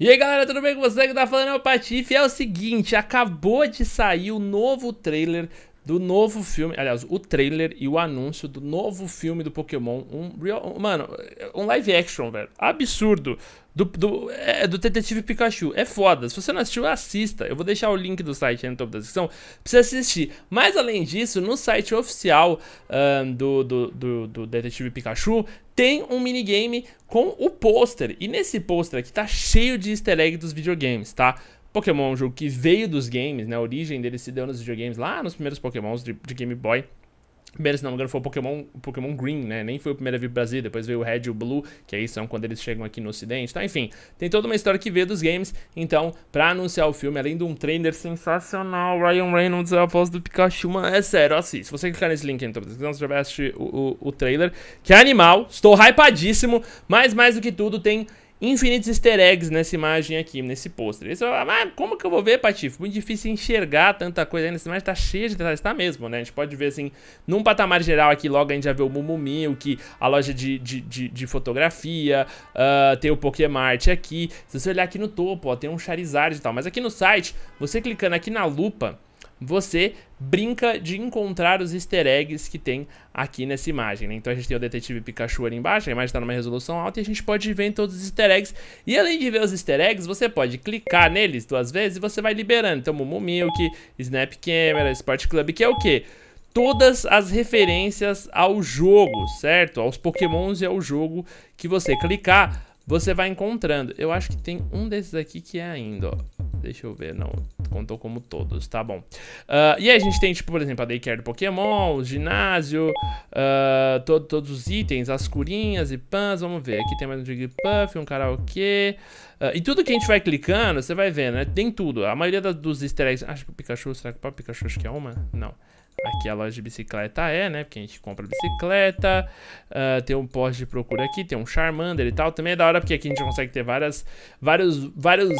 E aí galera, tudo bem com vocês? Que tá falando é o Patife. É o seguinte, acabou de sair o novo trailer do novo filme, aliás, o trailer e o anúncio do novo filme do Pokémon, um real, mano, é um live action, velho, absurdo, do, do, é, é, do Detetive Pikachu, é foda, se você não assistiu, assista, eu vou deixar o link do site aí no topo da descrição, pra você assistir, mas além disso, no site oficial um, do, do, do, do Detetive Pikachu, tem um minigame com o pôster, e nesse pôster aqui tá cheio de easter egg dos videogames, tá? Pokémon é um jogo que veio dos games, né? A origem dele se deu nos videogames lá nos primeiros Pokémons de, de Game Boy. Primeiro, se não me engano, foi o Pokémon, Pokémon Green, né? Nem foi o primeiro a vir pro Brasil, depois veio o Red e o Blue, que aí são quando eles chegam aqui no ocidente, tá? Enfim, tem toda uma história que vê dos games. Então, pra anunciar o filme, além de um trailer sensacional, Ryan Reynolds é a voz do Pikachu, mano, é sério, Assim, Se você clicar nesse link, então, você vai assistir o, o, o trailer, que é animal, estou hypadíssimo, mas mais do que tudo tem infinitos easter eggs nessa imagem aqui, nesse pôster. você vai falar, como que eu vou ver, Patife? Muito difícil enxergar tanta coisa aí nessa imagem, tá cheia de detalhes, tá mesmo, né? A gente pode ver, assim, num patamar geral aqui, logo a gente já vê o o que a loja de, de, de, de fotografia, uh, tem o Pokémart aqui. Se você olhar aqui no topo, ó, tem um Charizard e tal, mas aqui no site, você clicando aqui na lupa, você brinca de encontrar os easter eggs que tem aqui nessa imagem. Né? Então a gente tem o detetive Pikachu ali embaixo, a imagem está numa resolução alta e a gente pode ver em todos os easter eggs. E além de ver os easter eggs, você pode clicar neles duas vezes e você vai liberando. Então Mumu Milk, Snap Camera, Sport Club, que é o quê? todas as referências ao jogo, certo? Aos pokémons e ao jogo que você clicar, você vai encontrando. Eu acho que tem um desses aqui que é ainda, ó. Deixa eu ver, não. Contou como todos, tá bom. Uh, e aí a gente tem, tipo, por exemplo, a daycare do Pokémon, o ginásio, uh, to todos os itens, as curinhas e pãs vamos ver. Aqui tem mais um Jigglypuff, um karaokê. Uh, e tudo que a gente vai clicando, você vai vendo, né? Tem tudo. A maioria dos easter eggs... Acho que o Pikachu, será que o Pikachu acho que é uma? Não. Aqui a loja de bicicleta é, né? Porque a gente compra bicicleta. Uh, tem um poste de procura aqui, tem um Charmander e tal. Também é da hora porque aqui a gente consegue ter várias, vários, vários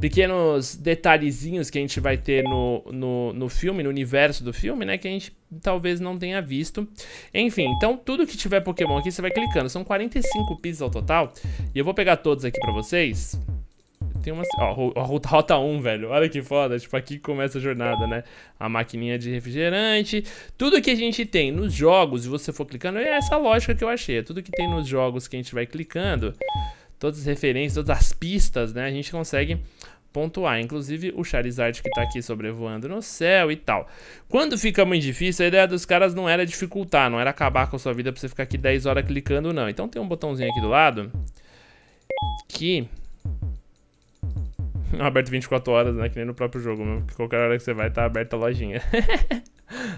pequenos detalhezinhos que a gente vai ter no, no, no, filme, no universo do filme, né? Que a gente talvez não tenha visto. Enfim, então tudo que tiver Pokémon aqui, você vai clicando. São 45 pisos ao total. E eu vou pegar todos aqui pra vocês. Tem uma... Ó, a rota 1, velho. Olha que foda. Tipo, aqui começa a jornada, né? A maquininha de refrigerante. Tudo que a gente tem nos jogos, se você for clicando, é essa lógica que eu achei. É tudo que tem nos jogos que a gente vai clicando todas as referências, todas as pistas, né? A gente consegue pontuar, inclusive o Charizard que tá aqui sobrevoando no céu e tal. Quando fica muito difícil, a ideia dos caras não era dificultar, não era acabar com a sua vida pra você ficar aqui 10 horas clicando, não. Então tem um botãozinho aqui do lado que... Aberto 24 horas, né? Que nem no próprio jogo mesmo, que qualquer hora que você vai tá aberta a lojinha.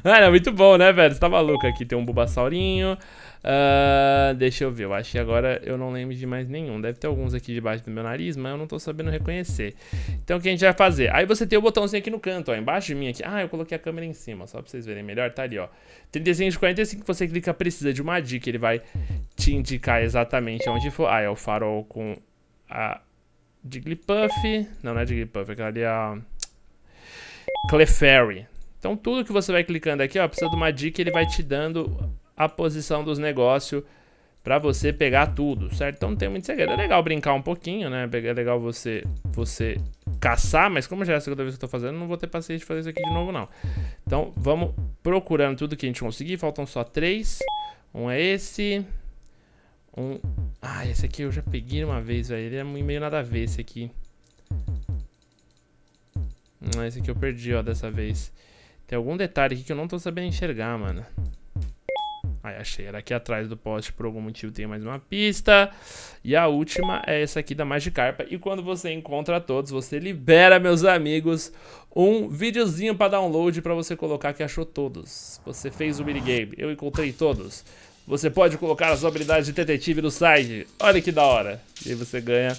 ah, é muito bom, né, velho? Você tá maluco. Aqui tem um Bulbasaurinho. Uh, deixa eu ver. Eu acho que agora eu não lembro de mais nenhum. Deve ter alguns aqui debaixo do meu nariz, mas eu não tô sabendo reconhecer. Então, o que a gente vai fazer? Aí você tem o botãozinho aqui no canto, ó. Embaixo de mim aqui. Ah, eu coloquei a câmera em cima, só pra vocês verem melhor. Tá ali, ó. 35 de 45, você clica precisa de uma dica. Ele vai te indicar exatamente onde for. Ah, é o farol com a Diglipuff, Não, não é Diglipuff, é aquela ali, a... Clefairy. Então tudo que você vai clicando aqui, ó, precisa de uma dica, ele vai te dando a posição dos negócios para você pegar tudo, certo? Então não tem muito segredo. É legal brincar um pouquinho, né? É legal você você caçar, mas como já é a segunda vez que eu tô fazendo, não vou ter paciência de fazer isso aqui de novo, não. Então vamos procurando tudo que a gente conseguir. Faltam só três. Um é esse. Um... Ah, esse aqui eu já peguei uma vez, velho. Ele é meio nada a ver, esse aqui. Não, esse aqui eu perdi, ó, dessa vez. Tem algum detalhe aqui que eu não tô sabendo enxergar, mano. Aí, achei. Era aqui atrás do poste, por algum motivo tem mais uma pista. E a última é essa aqui da Magikarpa. E quando você encontra todos, você libera, meus amigos, um videozinho para download para você colocar que achou todos. Você fez o minigame. Eu encontrei todos. Você pode colocar a sua habilidade de detetive no site. Olha que da hora. E aí você ganha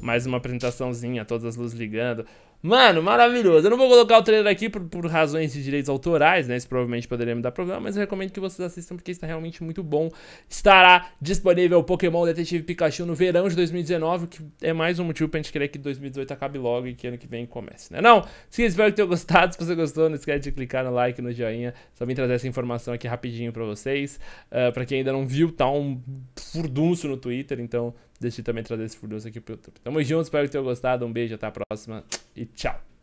mais uma apresentaçãozinha, todas as luzes ligando. Mano, maravilhoso. Eu não vou colocar o trailer aqui por, por, razões de direitos autorais, né? Isso provavelmente poderia me dar problema, mas eu recomendo que vocês assistam porque está realmente muito bom. Estará disponível o Pokémon Detetive Pikachu no verão de 2019, que é mais um motivo pra gente querer que 2018 acabe logo e que ano que vem comece, né? Não, sim, espero que tenham gostado. Se você gostou, não esquece de clicar no like, no joinha. Só vim trazer essa informação aqui rapidinho pra vocês. Uh, pra quem ainda não viu, tá um furdunço no Twitter, então deixei também trazer esse furioso aqui pro YouTube. Tamo junto, espero que tenham gostado. Um beijo, até a próxima e tchau.